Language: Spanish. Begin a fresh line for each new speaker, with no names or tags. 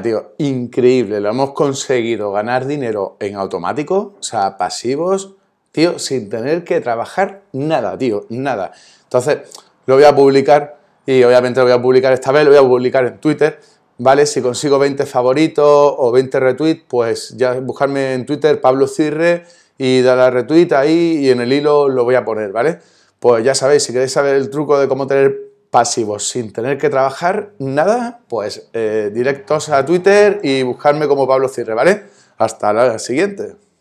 tío, increíble. Lo hemos conseguido ganar dinero en automático, o sea, pasivos, tío, sin tener que trabajar nada, tío, nada. Entonces, lo voy a publicar y obviamente lo voy a publicar esta vez, lo voy a publicar en Twitter, ¿vale? Si consigo 20 favoritos o 20 retweets, pues ya buscarme en Twitter Pablo Cirre y dar la retweet ahí y en el hilo lo voy a poner, ¿vale? Pues ya sabéis, si queréis saber el truco de cómo tener pasivos sin tener que trabajar
nada,
pues eh, directos a Twitter y buscarme como Pablo Cirre, ¿vale? Hasta la siguiente.